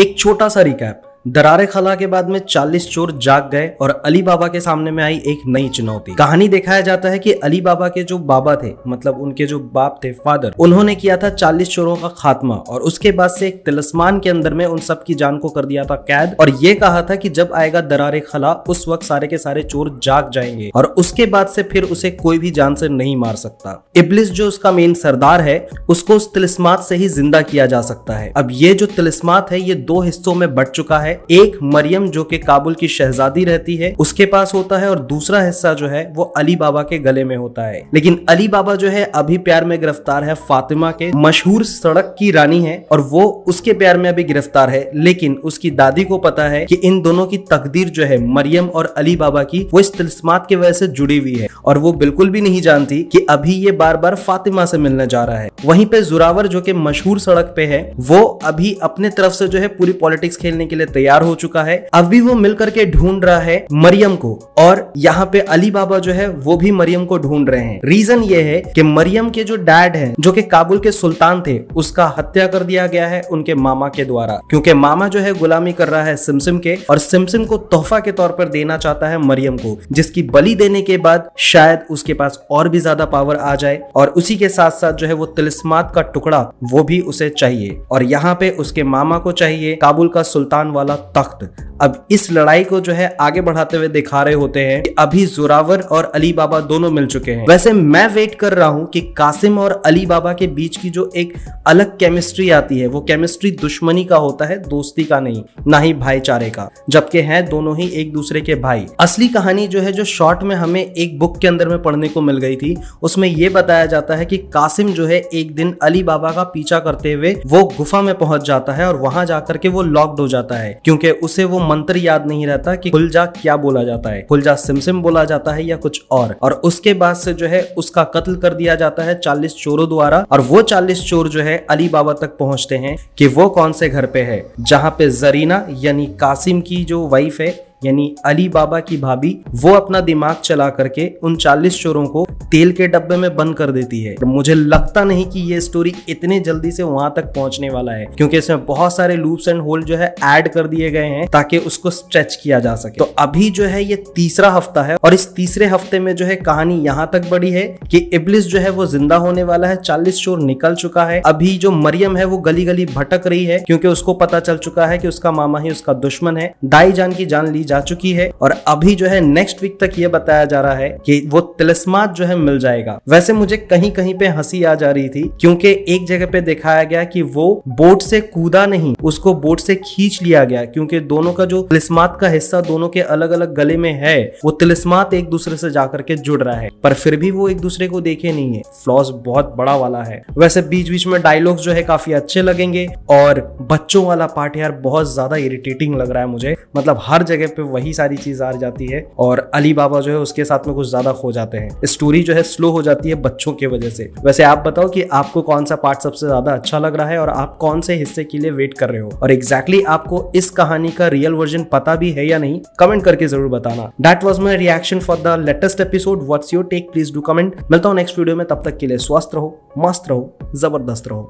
एक छोटा सा रिकैप दरारे खला के बाद में 40 चोर जाग गए और अली बाबा के सामने में आई एक नई चुनौती कहानी दिखाया जाता है कि अली बाबा के जो बाबा थे मतलब उनके जो बाप थे फादर उन्होंने किया था 40 चोरों का खात्मा और उसके बाद से एक तिलस्मान के अंदर में उन सब की जान को कर दिया था कैद और ये कहा था कि जब आएगा दरारे खला उस वक्त सारे के सारे चोर जाग जाएंगे और उसके बाद से फिर उसे कोई भी जान से नहीं मार सकता इबलिस जो उसका मेन सरदार है उसको उस तिलस्मात से ही जिंदा किया जा सकता है अब ये जो तिलस्मात है ये दो हिस्सों में बढ़ चुका है है एक मरियम जो कि काबुल की शहजादी रहती है उसके पास होता है और दूसरा हिस्सा जो है वो अली बाबा के गले में होता है लेकिन अली बाबा जो है अभी प्यार में गिरफ्तार है फातिमा के मशहूर सड़क की रानी है और वो उसके प्यार में अभी गिरफ्तार है लेकिन उसकी दादी को पता है कि इन दोनों की तकदीर जो है मरियम और अली बाबा की वो इस तिलस्मात के वजह से जुड़ी हुई है और वो बिल्कुल भी नहीं जानती कि अभी ये बार बार फातिमा से मिलने जा रहा है वहीं पे जुरावर जो कि मशहूर सड़क पे है वो अभी अपने तरफ से जो है पूरी पॉलिटिक्स खेलने के लिए तैयार हो चुका है अब भी वो मिलकर के ढूंढ रहा है मरियम को और यहाँ पे अली बाबा जो है वो भी मरियम को ढूंढ रहे हैं रीजन ये है कि मरियम के जो डैड हैं जो कि काबुल के सुल्तान थे उसका हत्या कर दिया गया है उनके मामा के द्वारा क्योंकि मामा जो है गुलामी कर रहा है सिमसिम के और सिमसिम को तोहफा के तौर पर देना चाहता है मरियम को जिसकी बलि देने के बाद शायद उसके पास और भी ज्यादा पावर आ जाए और उसी के साथ साथ जो है वो तिलिस्मात का टुकड़ा वो भी उसे चाहिए और यहाँ पे उसके मामा को चाहिए काबुल का सुल्तान वाला वाला तख्त अब इस लड़ाई को जो है आगे बढ़ाते हुए दिखा रहे होते हैं अभी जोरावर और अली बाबा दोनों मिल चुके हैं वैसे मैं वेट कर रहा हूँ कि कासिम और अली बाबा के बीच की जो एक अलग केमिस्ट्री आती है वो केमिस्ट्री दुश्मनी का होता है दोस्ती का नहीं ना ही भाईचारे का जबकि हैं दोनों ही एक दूसरे के भाई असली कहानी जो है जो शॉर्ट में हमें एक बुक के अंदर में पढ़ने को मिल गई थी उसमें यह बताया जाता है कि कासिम जो है एक दिन अली बाबा का पीछा करते हुए वो गुफा में पहुंच जाता है और वहां जाकर के वो लॉक्ड हो जाता है क्योंकि उसे वो मंत्र याद नहीं रहता कि खुलजा क्या बोला जाता है खुलजा सिमसिम बोला जाता है या कुछ और और उसके बाद से जो है उसका कत्ल कर दिया जाता है चालीस चोरों द्वारा और वो चालीस चोर जो है अली बाबा तक पहुंचते हैं कि वो कौन से घर पे है जहाँ पे जरीना यानी कासिम की जो वाइफ है यानी अली बाबा की भाभी वो अपना दिमाग चला करके उन चालीस चोरों को तेल के डब्बे में बंद कर देती है मुझे लगता नहीं कि ये स्टोरी इतने जल्दी से वहां तक पहुंचने वाला है क्योंकि इसमें बहुत सारे लूप्स एंड होल जो है ऐड कर दिए गए हैं ताकि उसको स्ट्रेच किया जा सके तो अभी जो है ये तीसरा हफ्ता है और इस तीसरे हफ्ते में जो है कहानी यहाँ तक बढ़ी है कि इबलिस जो है वो जिंदा होने वाला है चालीस चोर निकल चुका है अभी जो मरियम है वो गली गली भटक रही है क्योंकि उसको पता चल चुका है कि उसका मामा ही उसका दुश्मन है दाई जान की जान ली जा चुकी है और अभी जो है नेक्स्ट वीक तक ये बताया जा रहा है कि वो तिलस्मात जो है मिल जाएगा वैसे मुझे कहीं कहीं पे हंसी आ जा रही थी क्योंकि एक जगह पे दिखाया गया कि वो बोट से कूदा नहीं उसको बोट से खींच लिया गया क्योंकि दोनों का जो तिलस्मात का हिस्सा दोनों के अलग अलग गले में है वो तिलस्मात एक दूसरे से जाकर के जुड़ रहा है पर फिर भी वो एक दूसरे को देखे नहीं है फ्लॉस बहुत बड़ा वाला है वैसे बीच बीच में डायलॉग्स जो है काफी अच्छे लगेंगे और बच्चों वाला पार्ट यार बहुत ज्यादा इरिटेटिंग लग रहा है मुझे मतलब हर जगह पे पे वही सारी चीज़ आ जाती है और अली बाबा जो है उसके साथ में कुछ ज़्यादा खो जाते हैं स्टोरी जो है स्लो हो जाती है बच्चों की वजह से वैसे आप बताओ कि आपको कौन सा पार्ट सबसे ज़्यादा अच्छा लग रहा है और आप कौन से हिस्से के लिए वेट कर रहे हो और एग्जैक्टली exactly आपको इस कहानी का रियल वर्जन पता भी है या नहीं कमेंट करके जरूर बताना that was my reaction for the latest episode what's your take please do comment मिलता हूँ नेक्स्ट वीडियो में तब तक के लिए स्वस्थ रहो मस्त रहो जबरदस्त रहो